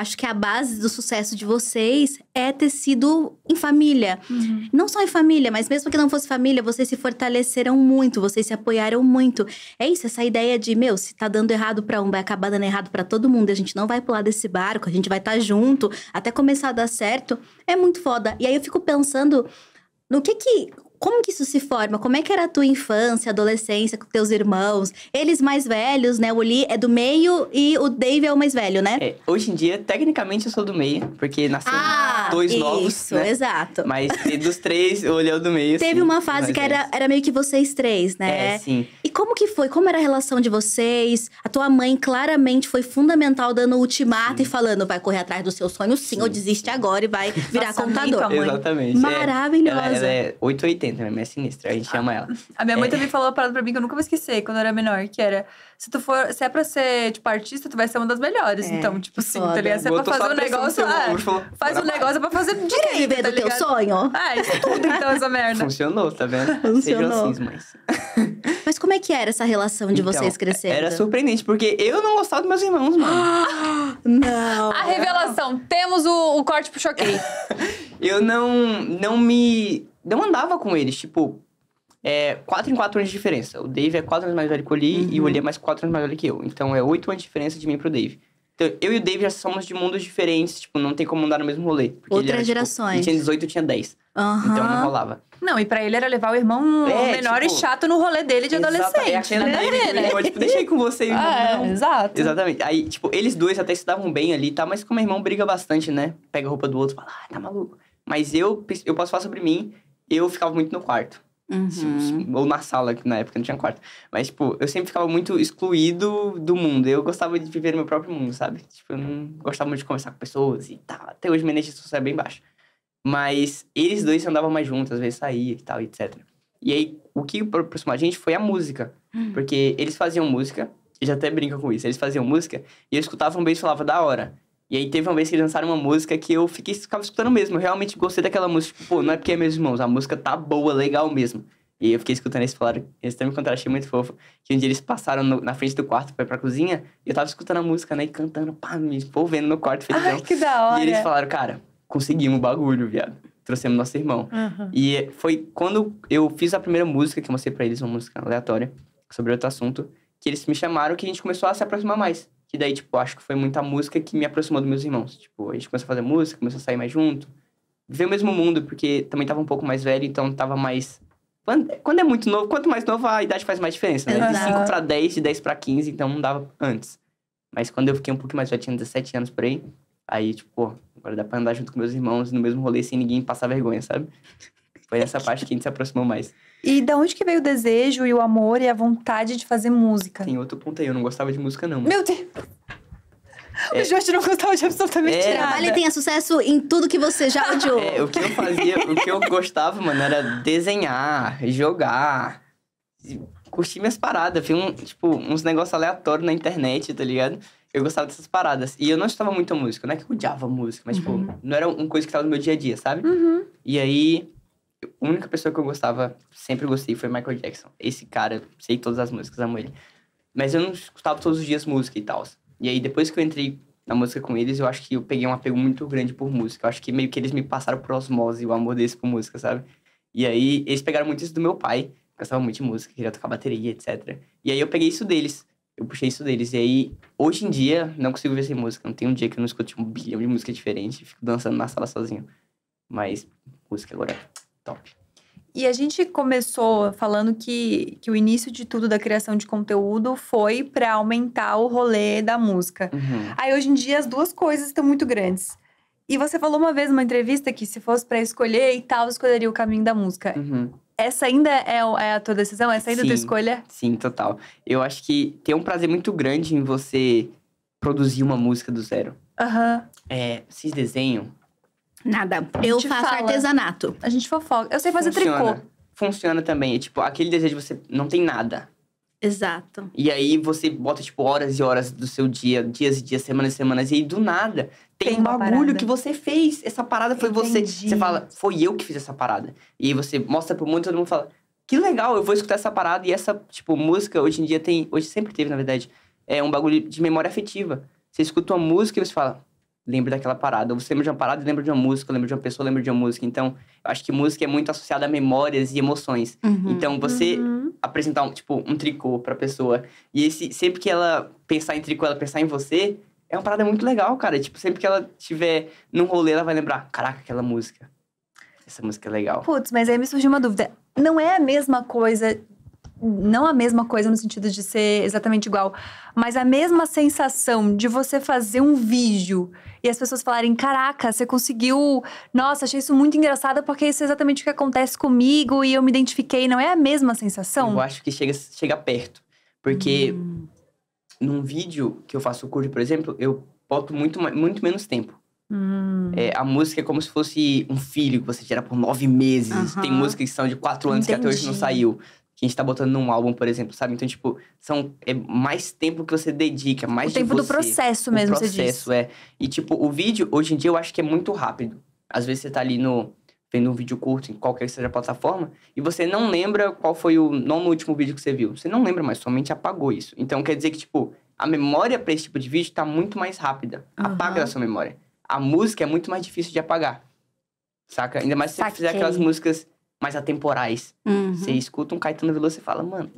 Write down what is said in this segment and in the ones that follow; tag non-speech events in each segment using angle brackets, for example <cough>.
Acho que a base do sucesso de vocês é ter sido em família. Uhum. Não só em família, mas mesmo que não fosse família, vocês se fortaleceram muito, vocês se apoiaram muito. É isso, essa ideia de, meu, se tá dando errado para um, vai acabar dando errado para todo mundo, a gente não vai pular desse barco, a gente vai estar tá junto até começar a dar certo, é muito foda. E aí eu fico pensando no que que como que isso se forma? Como é que era a tua infância, adolescência com teus irmãos? Eles mais velhos, né? O Lee é do meio e o Dave é o mais velho, né? É, hoje em dia, tecnicamente, eu sou do meio, porque nasceu ah, dois isso, novos. Isso, né? exato. Mas dos três, eu olhei o do meio. Teve sim, uma fase que era, era meio que vocês três, né? É, sim. E como que foi? Como era a relação de vocês? A tua mãe claramente foi fundamental dando o ultimato sim. e falando: vai correr atrás do seu sonho, sim, sim. ou desiste agora e vai <laughs> virar Nossa, contador. Mãe, Exatamente. É. Maravilhosa. É, ela, ela é 880 a minha mãe é sinistra, a gente ama ela. A minha mãe é. também falou uma parada pra mim que eu nunca vou esquecer quando eu era menor, que era: se tu for, se é pra ser, tipo, artista, tu vai ser uma das melhores. É. Então, tipo assim, tá ligado? Se é pra fazer um negócio, ah, faz um negócio pra fazer direito. o tá do teu sonho. Ah, é isso tudo, então, essa merda. Funcionou, tá vendo? <laughs> Funcionou. Sejam mas. Assim, <laughs> mas como é que era essa relação de então, vocês crescendo? Era surpreendente, porque eu não gostava dos meus irmãos, mano. <gasps> não. A revelação: temos o, o corte pro choquei. <laughs> eu não, não me demandava com eles, tipo, é, 4 em 4 anos de diferença. O Dave é 4 anos mais velho que o Lee uhum. e o uhum. Lee é mais 4 anos mais velho que eu. Então é 8 anos de diferença de mim pro Dave. Então, eu e o Dave já somos de mundos diferentes, tipo, não tem como andar no mesmo rolê. Outras era, gerações. Tipo, ele tinha 18, eu tinha 10. Uhum. Então não rolava. Não, e pra ele era levar o irmão é, menor tipo, e chato no rolê dele de adolescente. É a cena né? dele, é, né? irmão, tipo, deixei com você e <laughs> ah, é, irmão. É, exato. Exatamente. Aí, tipo, eles dois até se davam bem ali, tá? Mas como o irmão briga bastante, né? Pega a roupa do outro e fala, ah, tá maluco. Mas eu, eu posso falar sobre mim eu ficava muito no quarto. Uhum. Assim, ou na sala, que na época não tinha quarto. Mas, tipo, eu sempre ficava muito excluído do mundo. Eu gostava de viver meu próprio mundo, sabe? Tipo, eu não gostava muito de conversar com pessoas e tal. Até hoje minha energia social é bem baixa. Mas eles dois andavam mais juntos, às vezes saía e tal, etc. E aí, o que aproximou a gente foi a música. Hum. Porque eles faziam música, eles até brincam com isso, eles faziam música, e eu escutava um beijo e falava, da hora. E aí teve uma vez que eles lançaram uma música que eu fiquei, ficava escutando mesmo. Eu realmente gostei daquela música. Tipo, pô, não é porque é meus irmãos, a música tá boa, legal mesmo. E eu fiquei escutando eles falaram eles também contaram, achei muito fofo. Que um dia eles passaram no, na frente do quarto pra ir pra cozinha, e eu tava escutando a música, né? E cantando, pá, me envolvendo no quarto, felizão. Ai, que da hora! E eles falaram, cara, conseguimos o bagulho, viado. Trouxemos nosso irmão. Uhum. E foi quando eu fiz a primeira música, que eu mostrei pra eles, uma música aleatória, sobre outro assunto, que eles me chamaram, que a gente começou a se aproximar mais. Que daí, tipo, acho que foi muita música que me aproximou dos meus irmãos. Tipo, a gente começou a fazer música, começou a sair mais junto. Viver o mesmo mundo, porque também tava um pouco mais velho, então tava mais... Quando é muito novo, quanto mais novo, a idade faz mais diferença, né? De 5 pra 10, de 10 pra 15, então não dava antes. Mas quando eu fiquei um pouco mais velho, tinha 17 anos por aí, aí, tipo, agora dá pra andar junto com meus irmãos no mesmo rolê sem ninguém passar vergonha, sabe? Foi nessa parte que a gente se aproximou mais. E da onde que veio o desejo e o amor e a vontade de fazer música? Tem outro ponto aí, eu não gostava de música, não. Meu Deus! <laughs> É. O Jorge não gostava de absolutamente é, nada. Trabalhe e tenha sucesso em tudo que você já odiou. É, o que eu fazia, o que eu gostava, mano, era desenhar, jogar, curtir minhas paradas. Vi um, tipo, uns negócios aleatórios na internet, tá ligado? Eu gostava dessas paradas. E eu não gostava muito música, não é que eu odiava música, mas, tipo, uhum. tipo, não era uma coisa que tava no meu dia a dia, sabe? Uhum. E aí, a única pessoa que eu gostava, sempre gostei, foi Michael Jackson. Esse cara, sei todas as músicas, amo ele. Mas eu não escutava todos os dias música e tal. E aí, depois que eu entrei na música com eles, eu acho que eu peguei um apego muito grande por música. Eu acho que meio que eles me passaram por osmose o amor deles por música, sabe? E aí, eles pegaram muito isso do meu pai, gostava muito de música, queria tocar bateria, etc. E aí, eu peguei isso deles. Eu puxei isso deles. E aí, hoje em dia, não consigo ver sem música. Não tem um dia que eu não escute um bilhão de música diferente. Fico dançando na sala sozinho. Mas, música agora é Top. E a gente começou falando que, que o início de tudo da criação de conteúdo foi para aumentar o rolê da música. Uhum. Aí hoje em dia as duas coisas estão muito grandes. E você falou uma vez numa entrevista que se fosse para escolher e tal, escolheria o caminho da música. Uhum. Essa ainda é, é, a tua decisão? Essa ainda sim, é a tua escolha? Sim, total. Eu acho que tem um prazer muito grande em você produzir uma música do zero. Aham. Uhum. É, vocês desenham? Nada. Eu faço fala. artesanato. A gente fofoca. Eu sei fazer Funciona. tricô. Funciona também. É, tipo, aquele desejo de você não tem nada. Exato. E aí você bota, tipo, horas e horas do seu dia, dias e dias, semanas e semanas, e aí do nada tem, tem um bagulho parada. que você fez. Essa parada foi Entendi. você. Você fala, foi eu que fiz essa parada. E aí você mostra pro mundo e todo mundo fala, que legal, eu vou escutar essa parada. E essa, tipo, música hoje em dia tem. Hoje sempre teve, na verdade. É um bagulho de memória afetiva. Você escuta uma música e você fala, lembro daquela parada. Ou você lembra de uma parada, lembra de uma música, lembra de uma pessoa, lembra de uma música. Então, eu acho que música é muito associada a memórias e emoções. Uhum. Então, você uhum. apresentar, um, tipo, um tricô pra pessoa. E esse, sempre que ela pensar em tricô, ela pensar em você, é uma parada muito legal, cara. Tipo, sempre que ela tiver num rolê, ela vai lembrar: caraca, aquela música. Essa música é legal. Putz, mas aí me surgiu uma dúvida. Não é a mesma coisa não a mesma coisa no sentido de ser exatamente igual, mas a mesma sensação de você fazer um vídeo e as pessoas falarem: Caraca, você conseguiu. Nossa, achei isso muito engraçado porque isso é exatamente o que acontece comigo e eu me identifiquei. Não é a mesma sensação? Eu acho que chega, chega perto. Porque hum. num vídeo que eu faço curso, por exemplo, eu boto muito, muito menos tempo. Hum. É, a música é como se fosse um filho que você tira por nove meses. Uhum. Tem músicas que são de quatro anos Entendi. que até hoje não saiu que a gente tá botando num álbum, por exemplo, sabe? Então, tipo, são, é mais tempo que você dedica, é mais O tempo você, do processo mesmo, O processo, você disse. é. E, tipo, o vídeo, hoje em dia, eu acho que é muito rápido. Às vezes você tá ali no vendo um vídeo curto em qualquer que seja a plataforma, e você não lembra qual foi o nome último vídeo que você viu. Você não lembra mais, somente apagou isso. Então quer dizer que, tipo, a memória para esse tipo de vídeo tá muito mais rápida. Uhum. Apaga da sua memória. A música é muito mais difícil de apagar. Saca? Ainda mais se Saquei. você fizer aquelas músicas mais atemporais. Uhum. Você escuta um Caetano Veloso e fala, mano.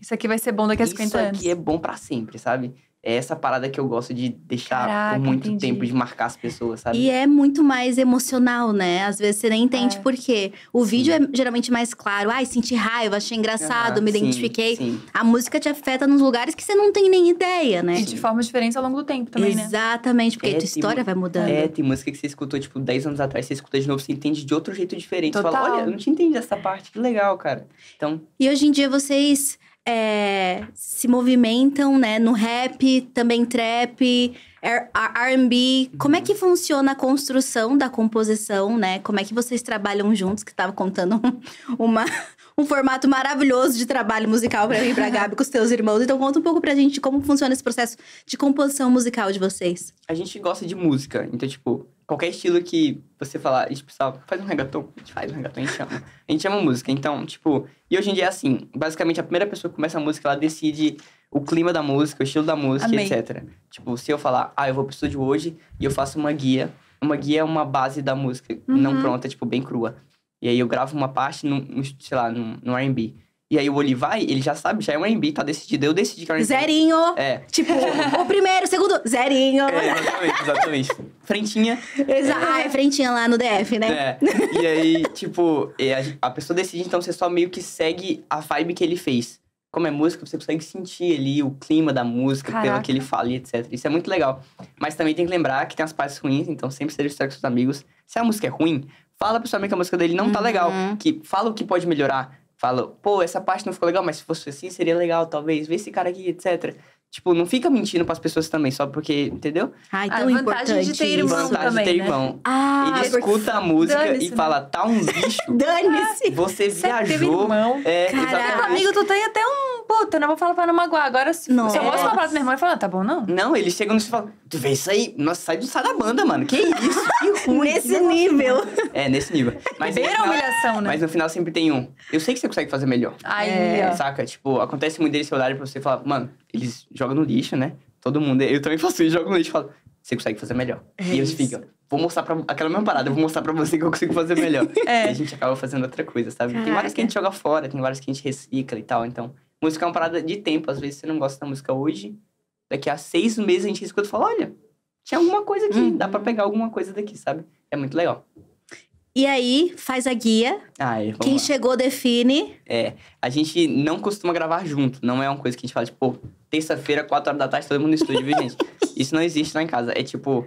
Isso aqui vai ser bom daqui a 50 anos. Isso aqui é bom para sempre, sabe? É essa parada que eu gosto de deixar Caraca, por muito entendi. tempo, de marcar as pessoas, sabe? E é muito mais emocional, né? Às vezes você nem entende é. por quê. O vídeo é geralmente mais claro. Ai, senti raiva, achei engraçado, ah, me identifiquei. Sim. A música te afeta nos lugares que você não tem nem ideia, né? E de forma diferente ao longo do tempo também, Exatamente, né? Exatamente, porque é, a tua história vai mudando. É, tem música que você escutou, tipo, 10 anos atrás, você escuta de novo, você entende de outro jeito diferente. Total. Você fala, olha, eu não te entendi essa parte, que legal, cara. Então... E hoje em dia vocês é, se movimentam, né? No rap, também trap, R&B. Como é que funciona a construção da composição, né? Como é que vocês trabalham juntos? Que tava contando um, uma, um formato maravilhoso de trabalho musical para mim e pra Gabi com os teus irmãos. Então conta um pouco pra gente como funciona esse processo de composição musical de vocês. A gente gosta de música. Então, tipo, qualquer estilo que você falar, pessoal faz um reggaeton, a gente faz um reggaeton, a gente chama. A gente chama música. Então, tipo, e hoje em dia é assim, basicamente a primeira pessoa que começa a música, ela decide o clima da música, o estilo da música, Amei. etc. Tipo, se eu falar, ah, eu vou pro estúdio hoje e eu faço uma guia. Uma guia é uma base da música, uhum. não pronta, tipo, bem crua. E aí eu gravo uma parte, num, sei lá, no R&B. E aí o Olivai, ele já sabe, já é um MB, tá decidido. Eu decidi que é um Zerinho! É. Tipo, <laughs> o primeiro, o segundo, zerinho. É, exatamente, exatamente. Frentinha. Exa é. Ah, é frentinha lá no DF, né? É. E aí, tipo, a pessoa decide, então você só meio que segue a vibe que ele fez. Como é música, você consegue sentir ali o clima da música, Caraca. pelo que ele fala e etc. Isso é muito legal. Mas também tem que lembrar que tem as partes ruins, então sempre seja certo com seus amigos. Se a música é ruim, fala pro seu amigo que a música dele não tá uhum. tá legal. Que fala o que pode melhorar Fala, pô, essa parte não ficou legal, mas se fosse assim seria legal, talvez. Vê esse cara aqui, etc. Tipo, não fica mentindo pras pessoas também, só porque, entendeu? então ah, a né? vantagem de ter irmão vantagem também, de ter irmão. Né? Ah, Ele escuta a música e né? fala, tá um bicho. <laughs> Dane-se! Você é viajou. Você irmão. É, Caraca. Meu amigo, tu tem até um puta, não vou falar pra não magoar. Agora, se, se eu mostro pra falar pro meu irmão, ele fala, tá bom, não? Não, eles chegam no e falam, tu vê isso aí? Nossa, sai do sai da banda, mano. Que isso? Que ruim. <laughs> nesse nível. É, nesse nível. <laughs> Mas Beira a humilhação, né? Mas no final sempre tem um. Eu sei que você consegue fazer melhor. Aí, é. Saca? Tipo, acontece muito deles celular pra você falar, mano, eles jogam no lixo, né? Todo mundo. Eu também faço isso, jogo no lixo e falo, você consegue fazer melhor. É e eles isso. ficam, vou mostrar pra. Aquela mesma parada, eu vou mostrar pra você que eu consigo fazer melhor. <laughs> é. E a gente acaba fazendo outra coisa, sabe? Caraca. Tem várias que a gente joga fora, tem várias que a gente recicla e tal, então. Música é uma parada de tempo. Às vezes você não gosta da música hoje. Daqui a seis meses a gente escuta e fala: olha, tinha alguma coisa aqui, uhum. dá para pegar alguma coisa daqui, sabe? É muito legal. E aí, faz a guia. Aí, ah, é, Quem lá. chegou define. É, a gente não costuma gravar junto. Não é uma coisa que a gente fala, tipo, terça-feira, quatro horas da tarde, todo mundo no estúdio, viu, gente? <laughs> Isso não existe lá em casa. É tipo,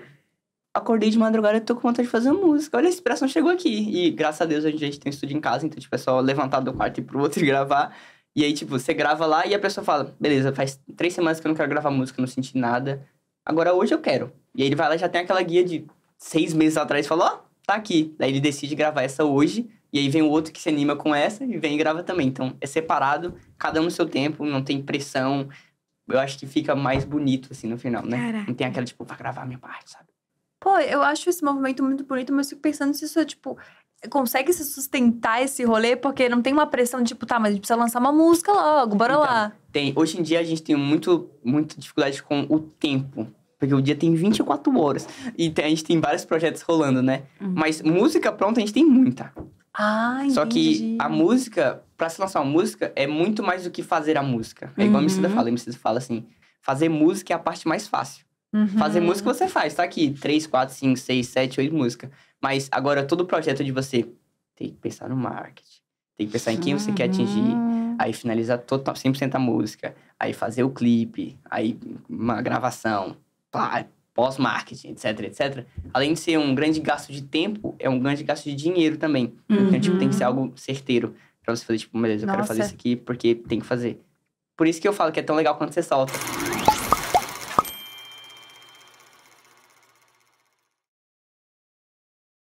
acordei de madrugada e tô com vontade de fazer música. Olha, a inspiração chegou aqui. E graças a Deus a gente, a gente tem um estúdio em casa, então, tipo, é só levantar do quarto e ir pro outro e gravar. E aí, tipo, você grava lá e a pessoa fala: beleza, faz três semanas que eu não quero gravar música, não senti nada. Agora hoje eu quero. E aí ele vai lá e já tem aquela guia de seis meses atrás e fala: ó, oh, tá aqui. Daí ele decide gravar essa hoje. E aí vem o outro que se anima com essa e vem e grava também. Então é separado, cada um no seu tempo, não tem pressão. Eu acho que fica mais bonito assim no final, né? Caraca. Não tem aquela, tipo, pra gravar a minha parte, sabe? pô, eu acho esse movimento muito bonito, mas fico pensando se isso é, tipo, consegue se sustentar esse rolê, porque não tem uma pressão de, tipo, tá, mas a gente precisa lançar uma música logo, bora então, lá. Tem. Hoje em dia a gente tem muito, muita dificuldade com o tempo. Porque o dia tem 24 horas. E a gente tem vários projetos rolando, né? Uhum. Mas música pronta a gente tem muita. Ah, entendi. Só que a música, pra se lançar uma música, é muito mais do que fazer a música. É igual uhum. a Emicida fala. A Emicida fala assim, fazer música é a parte mais fácil. Uhum. Fazer música você faz, tá aqui. 3, 4, 5, 6, 7, 8 músicas. Mas agora todo o projeto de você tem que pensar no marketing. Tem que pensar em quem uhum. você quer atingir. Uhum. Aí finalizar todo tota, 100% a música. Aí fazer o clipe. Aí uma gravação. Pós-marketing, etc, etc. Além de ser um grande gasto de tempo, é um grande gasto de dinheiro também. Uhum. Então, tipo, tem que ser uhum. algo certeiro pra você fazer, tipo, beleza, eu Nossa. quero fazer isso aqui porque tem que fazer. Por isso que eu falo que é tão legal quando você solta.